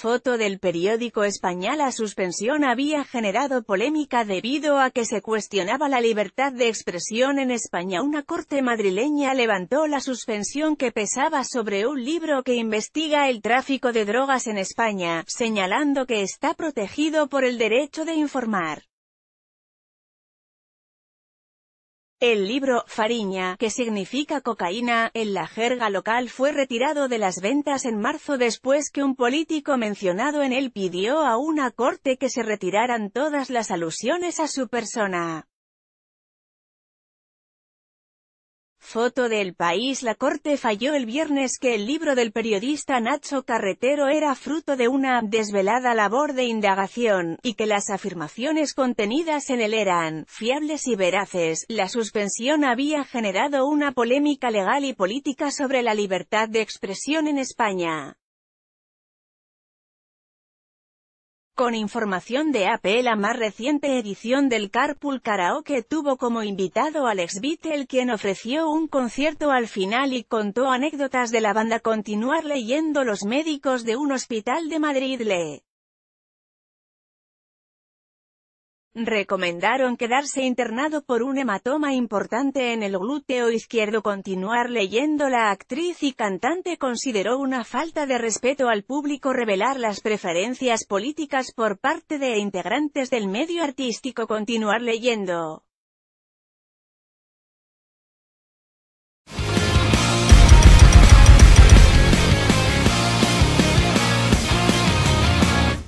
Foto del periódico español a suspensión había generado polémica debido a que se cuestionaba la libertad de expresión en España. Una corte madrileña levantó la suspensión que pesaba sobre un libro que investiga el tráfico de drogas en España, señalando que está protegido por el derecho de informar. El libro Fariña, que significa cocaína, en la jerga local fue retirado de las ventas en marzo después que un político mencionado en él pidió a una corte que se retiraran todas las alusiones a su persona. Foto del país La Corte falló el viernes que el libro del periodista Nacho Carretero era fruto de una desvelada labor de indagación, y que las afirmaciones contenidas en él eran fiables y veraces. La suspensión había generado una polémica legal y política sobre la libertad de expresión en España. Con información de AP la más reciente edición del Carpool Karaoke tuvo como invitado Alex Beatle quien ofreció un concierto al final y contó anécdotas de la banda continuar leyendo los médicos de un hospital de Madrid le Recomendaron quedarse internado por un hematoma importante en el glúteo izquierdo. Continuar leyendo la actriz y cantante consideró una falta de respeto al público revelar las preferencias políticas por parte de integrantes del medio artístico. Continuar leyendo.